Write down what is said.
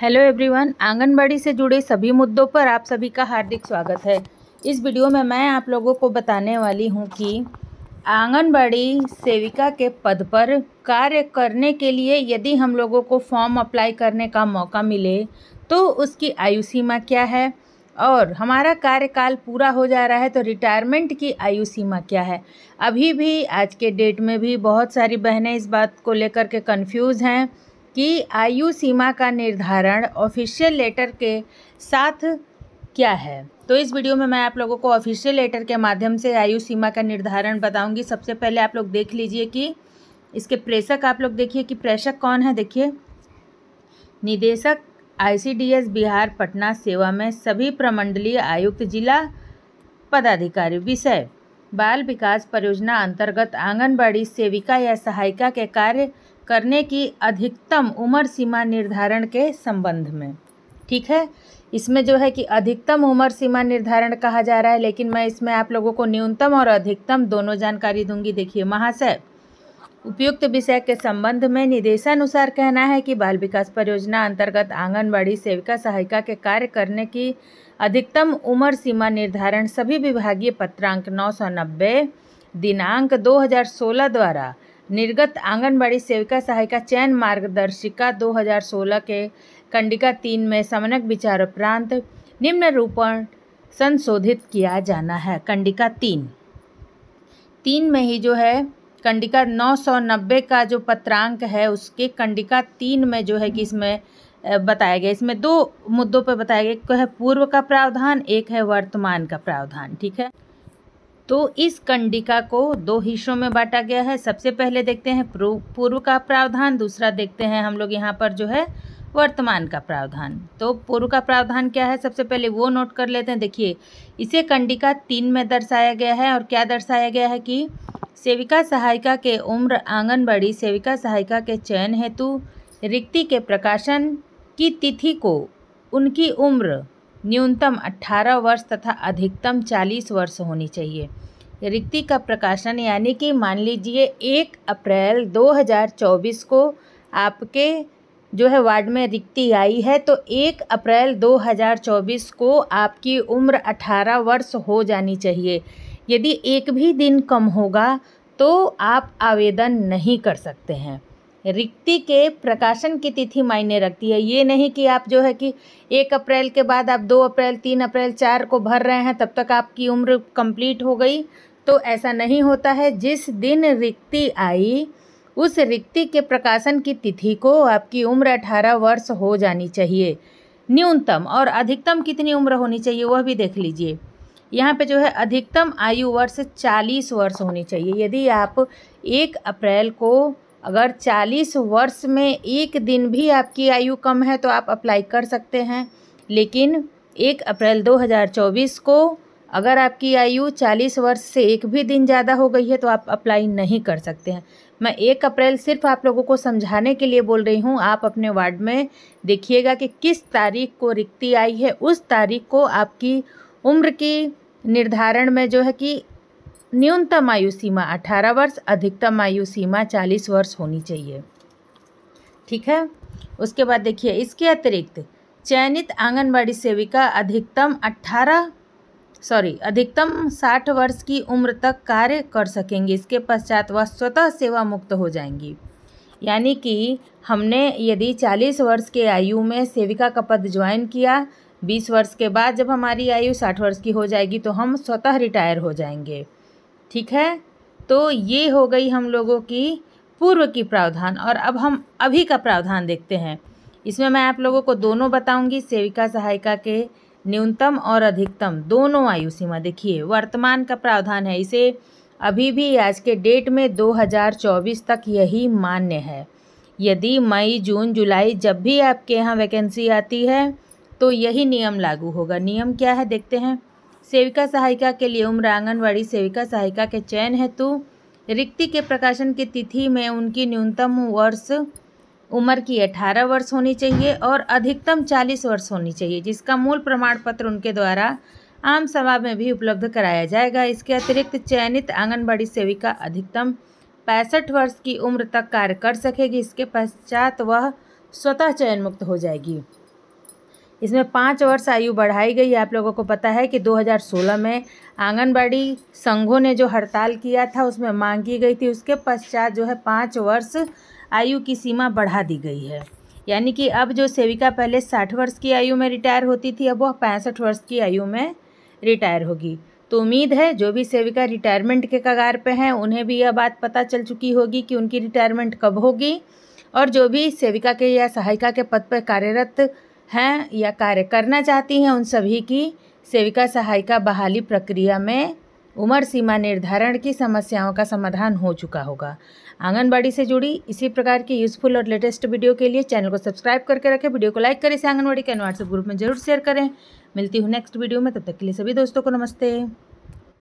hello everyone anganwadi से जुड़े सभी मुद्दों पर आप सभी का हार्दिक स्वागत है इस वीडियो में मैं आप लोगों को बताने वाली हूं कि आंगनबाड़ी सेविका के पद पर कार्य करने के लिए यदि हम लोगों को फॉर्म अप्लाई करने का मौका मिले तो उसकी आयु सीमा क्या है और हमारा कार्यकाल पूरा हो जा रहा है तो रिटायरमेंट की आयु सीमा क्या है अभी भी आज के डेट में भी बहुत सारी बहनें इस बात को लेकर के कन्फ्यूज़ हैं कि आयु सीमा का निर्धारण ऑफिशियल लेटर के साथ क्या है तो इस वीडियो में मैं आप लोगों को ऑफिशियल लेटर के माध्यम से आयु सीमा का निर्धारण बताऊंगी सबसे पहले आप लोग देख लीजिए कि इसके प्रेषक आप लोग देखिए कि प्रेषक कौन है देखिए निदेशक आईसीडीएस बिहार पटना सेवा में सभी प्रमंडलीय आयुक्त जिला पदाधिकारी विषय बाल विकास परियोजना अंतर्गत आंगनबाड़ी सेविका या सहायिका के कार्य करने की अधिकतम उम्र सीमा निर्धारण के संबंध में ठीक है इसमें जो है कि अधिकतम उम्र सीमा निर्धारण कहा जा रहा है लेकिन मैं इसमें आप लोगों को न्यूनतम और अधिकतम दोनों जानकारी दूंगी देखिए महाशय उपयुक्त विषय के संबंध में निदेशानुसार कहना है कि बाल विकास परियोजना अंतर्गत आंगनबाड़ी सेविका सहायिका के कार्य करने की अधिकतम उम्र सीमा निर्धारण सभी विभागीय पत्रांक नौ सौ नब्बे दिनांक दो द्वारा निर्गत आंगनबाड़ी सेविका सहायिका चयन मार्गदर्शिका 2016 के कंडिका तीन में विचार उपरांत निम्न रूपण संशोधित किया जाना है कंडिका तीन तीन में ही जो है कंडिका 990 का जो पत्रांक है उसके कंडिका तीन में जो है कि इसमें बताया गया इसमें दो मुद्दों पर बताया गया एक है पूर्व का प्रावधान एक है वर्तमान का प्रावधान ठीक है तो इस कंडिका को दो हिस्सों में बांटा गया है सबसे पहले देखते हैं पूर्व का प्रावधान दूसरा देखते हैं हम लोग यहाँ पर जो है वर्तमान का प्रावधान तो पूर्व का प्रावधान क्या है सबसे पहले वो नोट कर लेते हैं देखिए इसे कंडिका तीन में दर्शाया गया है और क्या दर्शाया गया है कि सेविका सहायिका के उम्र आंगनबाड़ी सेविका सहायिका के चयन हेतु रिक्ति के प्रकाशन की तिथि को उनकी उम्र न्यूनतम 18 वर्ष तथा अधिकतम 40 वर्ष होनी चाहिए रिक्ति का प्रकाशन यानी कि मान लीजिए एक अप्रैल 2024 को आपके जो है वार्ड में रिक्ति आई है तो एक अप्रैल 2024 को आपकी उम्र 18 वर्ष हो जानी चाहिए यदि एक भी दिन कम होगा तो आप आवेदन नहीं कर सकते हैं रिक्ति के प्रकाशन की तिथि मायने रखती है ये नहीं कि आप जो है कि एक अप्रैल के बाद आप दो अप्रैल तीन अप्रैल चार को भर रहे हैं तब तक आपकी उम्र कंप्लीट हो गई तो ऐसा नहीं होता है जिस दिन रिक्ति आई उस रिक्ति के प्रकाशन की तिथि को आपकी उम्र अठारह वर्ष हो जानी चाहिए न्यूनतम और अधिकतम कितनी उम्र होनी चाहिए वह भी देख लीजिए यहाँ पे जो है अधिकतम आयु वर्ष चालीस वर्ष होनी चाहिए यदि आप एक अप्रैल को अगर 40 वर्ष में एक दिन भी आपकी आयु कम है तो आप अप्लाई कर सकते हैं लेकिन एक अप्रैल 2024 को अगर आपकी आयु 40 वर्ष से एक भी दिन ज़्यादा हो गई है तो आप अप्लाई नहीं कर सकते हैं मैं एक अप्रैल सिर्फ आप लोगों को समझाने के लिए बोल रही हूँ आप अपने वार्ड में देखिएगा कि किस तारीख को रिक्ति आई है उस तारीख को आपकी उम्र की निर्धारण में जो है कि न्यूनतम आयु सीमा 18 वर्ष अधिकतम आयु सीमा 40 वर्ष होनी चाहिए ठीक है उसके बाद देखिए इसके अतिरिक्त चयनित आंगनबाड़ी सेविका अधिकतम 18 सॉरी अधिकतम 60 वर्ष की उम्र तक कार्य कर सकेंगे इसके पश्चात वह स्वतः सेवा मुक्त हो जाएंगी यानी कि हमने यदि 40 वर्ष के आयु में सेविका का पद ज्वाइन किया 20 वर्ष के बाद जब हमारी आयु 60 वर्ष की हो जाएगी तो हम स्वतः रिटायर हो जाएंगे ठीक है तो ये हो गई हम लोगों की पूर्व की प्रावधान और अब हम अभी का प्रावधान देखते हैं इसमें मैं आप लोगों को दोनों बताऊंगी सेविका सहायिका के न्यूनतम और अधिकतम दोनों आयु सीमा देखिए वर्तमान का प्रावधान है इसे अभी भी आज के डेट में 2024 तक यही मान्य है यदि मई जून जुलाई जब भी आपके यहाँ वैकेंसी आती है तो यही नियम लागू होगा नियम क्या है देखते हैं सेविका सहायिका के लिए उम्र आंगनबाड़ी सेविका सहायिका के चयन हेतु रिक्ति के प्रकाशन की तिथि में उनकी न्यूनतम वर्ष उम्र की अठारह वर्ष होनी चाहिए और अधिकतम चालीस वर्ष होनी चाहिए जिसका मूल प्रमाण पत्र उनके द्वारा आम सभा में भी उपलब्ध कराया जाएगा इसके अतिरिक्त चयनित आंगनबाड़ी सेविका अधिकतम पैंसठ वर्ष की उम्र तक कार्य कर सकेगी इसके पश्चात वह स्वतः चयन मुक्त हो जाएगी इसमें पाँच वर्ष आयु बढ़ाई गई आप लोगों को पता है कि 2016 में आंगनबाड़ी संघों ने जो हड़ताल किया था उसमें मांग की गई थी उसके पश्चात जो है पाँच वर्ष आयु की सीमा बढ़ा दी गई है यानी कि अब जो सेविका पहले साठ वर्ष की आयु में रिटायर होती थी अब वह पैंसठ वर्ष की आयु में रिटायर होगी तो उम्मीद है जो भी सेविका रिटायरमेंट के कगार पर हैं उन्हें भी यह बात पता चल चुकी होगी कि उनकी रिटायरमेंट कब होगी और जो भी सेविका के या सहायिका के पद पर कार्यरत हैं या कार्य करना चाहती हैं उन सभी की सेविका सहायिका बहाली प्रक्रिया में उम्र सीमा निर्धारण की समस्याओं का समाधान हो चुका होगा आंगनबाड़ी से जुड़ी इसी प्रकार की यूजफुल और लेटेस्ट वीडियो के लिए चैनल को सब्सक्राइब करके रखें वीडियो को लाइक करें इसे आंगनबाड़ी के व्हाट्सएप ग्रुप में जरूर शेयर करें मिलती हूँ नेक्स्ट वीडियो में तब तक के लिए सभी दोस्तों को नमस्ते